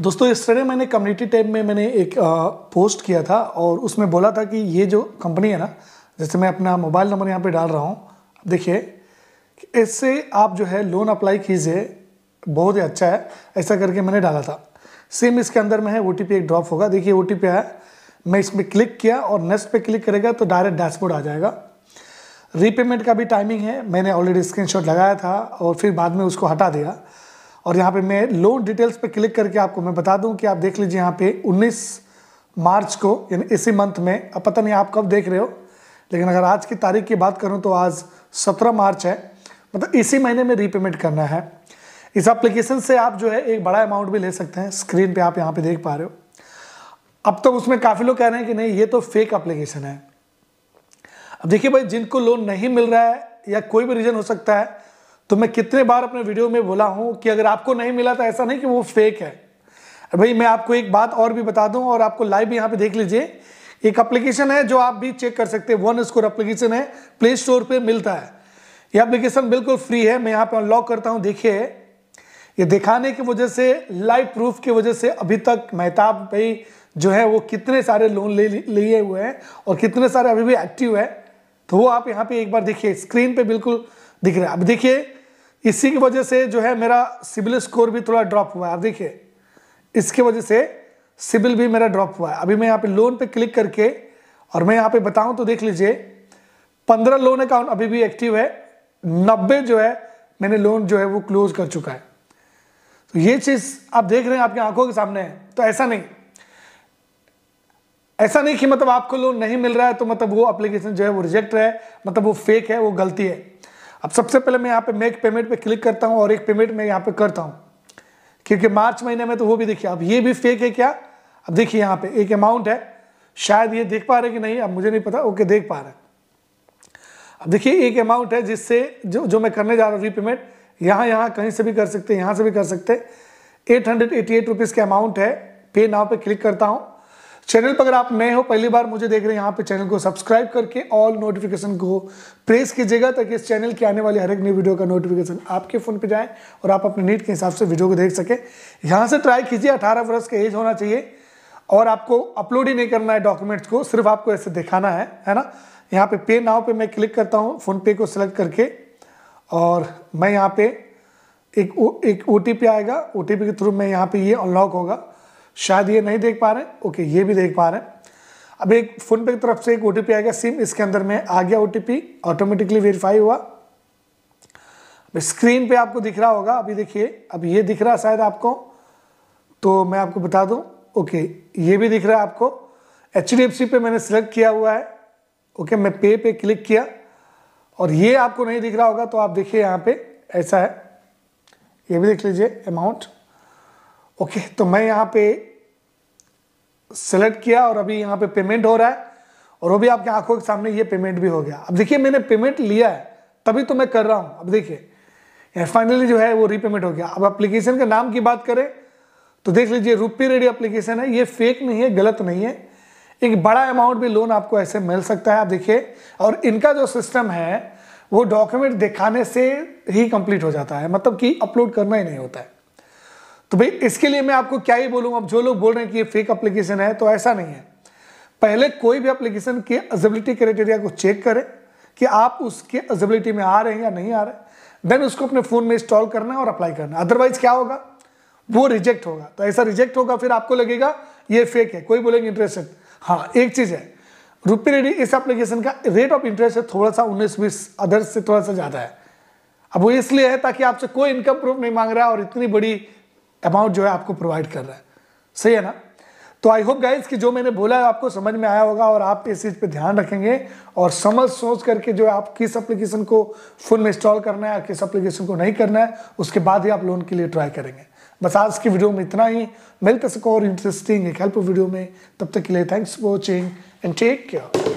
दोस्तों तरह मैंने कम्युनिटी टैब में मैंने एक आ, पोस्ट किया था और उसमें बोला था कि ये जो कंपनी है ना जैसे मैं अपना मोबाइल नंबर यहाँ पे डाल रहा हूँ देखिए इससे आप जो है लोन अप्लाई कीजिए बहुत ही अच्छा है ऐसा करके मैंने डाला था सेम इसके अंदर में है ओ एक ड्रॉप होगा देखिए ओ टी आया मैं इसमें क्लिक किया और नेक्स्ट पे क्लिक करेगा तो डायरेक्ट डैशबोर्ड आ जाएगा रीपेमेंट का भी टाइमिंग है मैंने ऑलरेडी स्क्रीनशॉट लगाया था और फिर बाद में उसको हटा दिया और यहाँ पे मैं लोन डिटेल्स पे क्लिक करके आपको मैं बता दूं कि आप देख लीजिए यहाँ पे 19 मार्च को यानी इसी मंथ में अब पता नहीं आप कब देख रहे हो लेकिन अगर आज की तारीख की बात करूँ तो आज 17 मार्च है मतलब इसी महीने में रीपेमेंट करना है इस एप्लीकेशन से आप जो है एक बड़ा अमाउंट भी ले सकते हैं स्क्रीन पर आप यहाँ पर देख पा रहे हो अब तक तो उसमें काफ़ी लोग कह रहे हैं कि नहीं ये तो फेक अप्लीकेशन है अब देखिए भाई जिनको लोन नहीं मिल रहा है या कोई भी रीज़न हो सकता है तो मैं कितने बार अपने वीडियो में बोला हूं कि अगर आपको नहीं मिला तो ऐसा नहीं कि वो फेक है भाई मैं आपको एक बात और भी बता दूं और आपको लाइव यहाँ पे देख लीजिए एक एप्लीकेशन है जो आप भी चेक कर सकते हैं वन स्कोर एप्लीकेशन है प्ले स्टोर पे मिलता है ये एप्लीकेशन बिल्कुल फ्री है मैं यहाँ पे अनलॉक करता हूँ देखिए ये दिखाने की वजह से लाइव प्रूफ की वजह से अभी तक मेहताब भाई जो है वो कितने सारे लोन ले लिए हुए हैं और कितने सारे अभी भी एक्टिव है तो वो आप यहाँ पे एक बार देखिए स्क्रीन पे बिल्कुल दिख रहा है अब देखिए इसी की वजह से जो है मेरा सिविल स्कोर भी थोड़ा ड्रॉप हुआ है आप देखिए इसकी वजह से सिविल भी मेरा ड्रॉप हुआ है अभी मैं यहाँ पे लोन पे क्लिक करके और मैं यहाँ पे बताऊँ तो देख लीजिए पंद्रह लोन अकाउंट अभी भी एक्टिव है नब्बे जो है मैंने लोन जो है वो क्लोज कर चुका है तो ये चीज़ आप देख रहे हैं आपकी आंखों के सामने है तो ऐसा नहीं ऐसा नहीं कि मतलब आपको लोन नहीं मिल रहा है तो मतलब वो एप्लीकेशन जो है वो रिजेक्ट है मतलब वो फेक है वो गलती है अब सबसे पहले मैं यहाँ पे मेक पेमेंट पे क्लिक करता हूँ और एक पेमेंट मैं यहाँ पे करता हूँ क्योंकि मार्च महीने में तो वो भी देखिए अब ये भी फेक है क्या अब देखिए यहाँ पे एक अमाउंट है शायद ये देख पा रहे कि नहीं अब मुझे नहीं पता ओके देख पा रहे अब देखिए एक अमाउंट है जिससे जो जो मैं करने जा रहा हूँ रीपेमेंट यहाँ यहाँ कहीं से भी कर सकते हैं यहाँ से भी कर सकते हैं eight hundred eighty eight rupees का अमाउंट है पे नाव पे क्लिक करता हूँ चैनल पर अगर आप नए हो पहली बार मुझे देख रहे हैं यहाँ पे चैनल को सब्सक्राइब करके ऑल नोटिफिकेशन को प्रेस कीजिएगा ताकि इस चैनल की आने वाली हर एक नई वीडियो का नोटिफिकेशन आपके फ़ोन पे जाए और आप अपने नीट के हिसाब से वीडियो को देख सकें यहाँ से ट्राई कीजिए अठारह वर्ष का एज होना चाहिए और आपको अपलोड ही नहीं करना है डॉक्यूमेंट्स को सिर्फ आपको ऐसे दिखाना है है ना यहाँ पे पे नाव पे मैं क्लिक करता हूँ फ़ोनपे को सिलेक्ट करके और मैं यहाँ पे एक ओ एक ओ आएगा ओ के थ्रू मैं यहाँ पे ये यह अनलॉक होगा शायद ये नहीं देख पा रहे ओके ये भी देख पा रहे अब एक फोन पे की तरफ से एक ओ आ गया सिम इसके अंदर में आ गया ओ ऑटोमेटिकली वेरीफाई हुआ अब स्क्रीन पे आपको दिख रहा होगा अभी देखिए अब ये दिख रहा है शायद आपको तो मैं आपको बता दूं ओके ये भी दिख रहा है आपको एच पे मैंने सिलेक्ट किया हुआ है ओके मैं पे पे क्लिक किया और ये आपको नहीं दिख रहा होगा तो आप देखिए यहाँ पे ऐसा है ये भी देख लीजिए अमाउंट ओके तो मैं यहाँ पे सेलेक्ट किया और अभी यहाँ पे पेमेंट हो रहा है और वो भी आपकी आंखों के सामने ये पेमेंट भी हो गया अब देखिए मैंने पेमेंट लिया है तभी तो मैं कर रहा हूँ अब देखिए फाइनली जो है वो रीपेमेंट हो गया अब एप्लीकेशन के नाम की बात करें तो देख लीजिए रूपी रेडी एप्लीकेशन है ये फेक नहीं है गलत नहीं है एक बड़ा अमाउंट भी लोन आपको ऐसे मिल सकता है आप देखिए और इनका जो सिस्टम है वो डॉक्यूमेंट दिखाने से ही कंप्लीट हो जाता है मतलब कि अपलोड करना ही नहीं होता है तो भाई इसके लिए मैं आपको क्या ही बोलूँगा अब जो लोग बोल रहे हैं कि ये फेक अप्लीकेशन है तो ऐसा नहीं है पहले कोई भी अप्लीकेशन के एजिबिलिटी क्राइटेरिया को चेक करें कि आप उसके एजिबिलिटी में आ रहे हैं या नहीं आ रहे देन उसको अपने फ़ोन में इंस्टॉल करना है और अप्लाई करना अदरवाइज क्या होगा वो रिजेक्ट होगा तो ऐसा रिजेक्ट होगा फिर आपको लगेगा ये फेक है कोई बोलेंगे इंटरेस्ट हाँ एक चीज़ है रुपी रेडी इस एप्लीकेशन का रेट ऑफ इंटरेस्ट है थोड़ा सा उन्नीस बीस अदर्स से थोड़ा सा ज़्यादा है अब वो इसलिए है ताकि आपसे कोई इनकम प्रूफ नहीं मांग रहा है और इतनी बड़ी अमाउंट जो है आपको प्रोवाइड कर रहा है सही है ना तो आई होप गाइज कि जो मैंने बोला है आपको समझ में आया होगा और आप इस चीज़ पे ध्यान रखेंगे और समझ सोच करके जो है आप किस एप्लीकेशन को फोन में इंस्टॉल करना है किस एप्लीकेशन को नहीं करना है उसके बाद ही आप लोन के लिए ट्राई करेंगे बस आज की वीडियो में इतना ही मिलते सको और इंटरेस्टिंग एक हेल्प वीडियो में तब तक के लिए thanks for watching and take care